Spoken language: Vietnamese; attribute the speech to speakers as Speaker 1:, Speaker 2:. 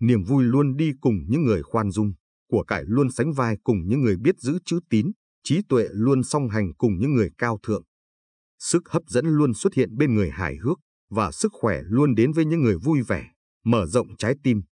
Speaker 1: niềm vui luôn đi cùng những người khoan dung, của cải luôn sánh vai cùng những người biết giữ chữ tín, trí tuệ luôn song hành cùng những người cao thượng. Sức hấp dẫn luôn xuất hiện bên người hài hước, và sức khỏe luôn đến với những người vui vẻ, mở rộng trái tim,